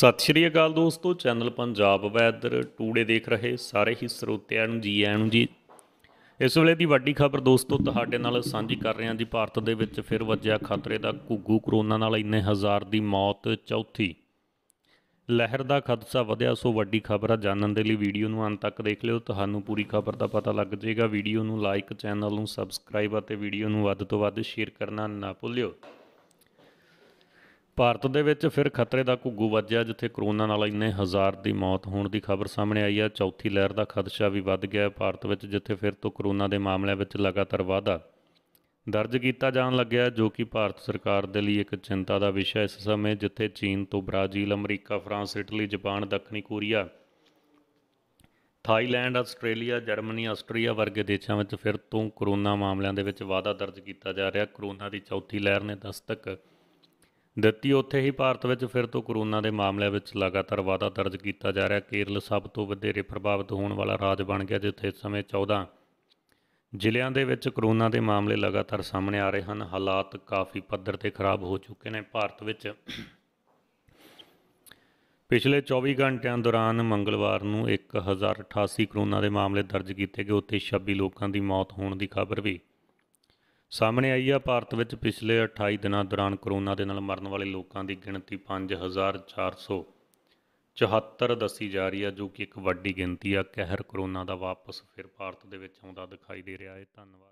ਸਤਿ ਸ਼੍ਰੀ ਅਕਾਲ ਦੋਸਤੋ channel Punjab weather today ਦੇਖ ਰਹੇ ਸਾਰੇ ਹੀ ਸਰੋਤਿਆਂ ਨੂੰ ਜੀ ਆਇਆਂ ਨੂੰ ਜੀ ਇਸ ਵੇਲੇ ਦੀ ਵੱਡੀ ਖਬਰ ਦੋਸਤੋ ਤੁਹਾਡੇ ਨਾਲ ਸਾਂਝੀ ਕਰ ਰਹੇ ਹਾਂ ਜੀ ਭਾਰਤ ਦੇ ਵਿੱਚ ਫਿਰ ਵੱਜਿਆ ਖਤਰੇ ਦਾ ਘੁੱਗੂ ਕਰੋਨਾ ਨਾਲ ਇੰਨੇ ਹਜ਼ਾਰ ਦੀ ਮੌਤ ਚੌਥੀ ਲਹਿਰ ਦਾ ਖਦਸ਼ਾ ਵਧਿਆ ਸੋ ਵੱਡੀ ਖਬਰ ਆ ਜਾਣਨ ਦੇ ਲਈ ਵੀਡੀਓ ਨੂੰ ਅੰਤ ਤੱਕ ਦੇਖ ਲਿਓ ਤੁਹਾਨੂੰ ਪੂਰੀ ਖਬਰ ਦਾ ਪਤਾ ਲੱਗ ਜਾਏਗਾ ਵੀਡੀਓ ਨੂੰ ਲਾਈਕ ਚੈਨਲ ਨੂੰ ਸਬਸਕ੍ਰਾਈਬ ਅਤੇ ਵੀਡੀਓ ਨੂੰ ਵੱਧ ਤੋਂ ਵੱਧ ਸ਼ੇਅਰ ਕਰਨਾ ਨਾ ਭੁੱਲਿਓ ਭਾਰਤ ਦੇ ਵਿੱਚ ਫਿਰ ਖਤਰੇ ਦਾ ਘੁੱਗੂ ਵੱਜਿਆ ਜਿੱਥੇ ਕਰੋਨਾ ਨਾਲ ਇੰਨੇ ਹਜ਼ਾਰ ਦੀ ਮੌਤ ਹੋਣ ਦੀ ਖਬਰ ਸਾਹਮਣੇ ਆਈ ਹੈ ਚੌਥੀ ਲਹਿਰ ਦਾ ਖਦਸ਼ਾ ਵੀ ਵੱਧ ਗਿਆ ਹੈ ਭਾਰਤ ਵਿੱਚ ਜਿੱਥੇ ਫਿਰ ਤੋਂ ਕਰੋਨਾ ਦੇ ਮਾਮਲਿਆਂ ਵਿੱਚ ਲਗਾਤਾਰ ਵਾਧਾ ਦਰਜ ਕੀਤਾ ਜਾਣ ਲੱਗਿਆ ਜੋ ਕਿ ਭਾਰਤ ਸਰਕਾਰ ਦੇ ਲਈ ਇੱਕ ਚਿੰਤਾ ਦਾ ਵਿਸ਼ਾ ਇਸ ਸਮੇਂ ਜਿੱਥੇ ਚੀਨ ਤੋਂ ਬ੍ਰਾਜ਼ੀਲ ਅਮਰੀਕਾ ਫਰਾਂਸ ਇਟਲੀ ਜਾਪਾਨ ਦੱਖਣੀ Korea Thailand Australia Germany Austria ਵਰਗੇ ਦੇਸ਼ਾਂ ਵਿੱਚ ਫਿਰ ਤੋਂ ਕਰੋਨਾ ਮਾਮਲਿਆਂ ਦੇ ਵਿੱਚ ਵਾਧਾ ਦਰਜ ਕੀਤਾ ਜਾ ਰਿਹਾ ਕਰੋਨਾ ਦੀ ਚੌਥੀ ਲਹਿਰ ਨੇ ਦਸਤਕ ਦਿੱਤੀ ਉੱਥੇ ਹੀ ਭਾਰਤ ਵਿੱਚ ਫਿਰ ਤੋਂ ਕੋਰੋਨਾ ਦੇ ਮਾਮਲਿਆਂ ਵਿੱਚ ਲਗਾਤਾਰ ਵਾਧਾ ਦਰਜ ਕੀਤਾ ਜਾ ਰਿਹਾ ਕੇਰਲ ਸਭ ਤੋਂ ਵਧੇਰੇ ਪ੍ਰਭਾਵਿਤ ਹੋਣ ਵਾਲਾ ਰਾਜ ਬਣ ਗਿਆ ਜਿੱਥੇ ਇਸ ਸਮੇਂ 14 ਜ਼ਿਲ੍ਹਿਆਂ ਦੇ ਵਿੱਚ ਕੋਰੋਨਾ ਦੇ ਮਾਮਲੇ ਲਗਾਤਾਰ ਸਾਹਮਣੇ ਆ ਰਹੇ ਹਨ ਹਾਲਾਤ ਕਾਫੀ ਪੱਧਰ ਤੇ ਖਰਾਬ ਹੋ ਚੁੱਕੇ ਨੇ ਭਾਰਤ ਵਿੱਚ ਪਿਛਲੇ 24 ਘੰਟਿਆਂ ਦੌਰਾਨ ਮੰਗਲਵਾਰ ਨੂੰ 1088 ਕੋਰੋਨਾ ਦੇ ਮਾਮਲੇ ਦਰਜ ਕੀਤੇ ਗਏ ਉੱਤੇ 26 ਲੋਕਾਂ ਦੀ ਮੌਤ ਹੋਣ ਦੀ ਖਬਰ ਵੀ ਸਾਹਮਣੇ ਆਈ ਆ ਭਾਰਤ ਵਿੱਚ ਪਿਛਲੇ 28 ਦਿਨਾਂ ਦੌਰਾਨ ਕਰੋਨਾ ਦੇ ਨਾਲ ਮਰਨ ਵਾਲੇ ਲੋਕਾਂ ਦੀ ਗਿਣਤੀ 5474 ਦੱਸੀ ਜਾ ਰਹੀ ਆ ਜੋ ਕਿ ਇੱਕ ਵੱਡੀ ਗਿਣਤੀ ਆ ਕਹਿਰ ਕਰੋਨਾ ਦਾ ਵਾਪਸ ਫਿਰ ਭਾਰਤ ਦੇ ਵਿੱਚ ਆਉਂਦਾ ਦਿਖਾਈ ਦੇ ਰਿਹਾ ਹੈ ਧੰਨਵਾਦ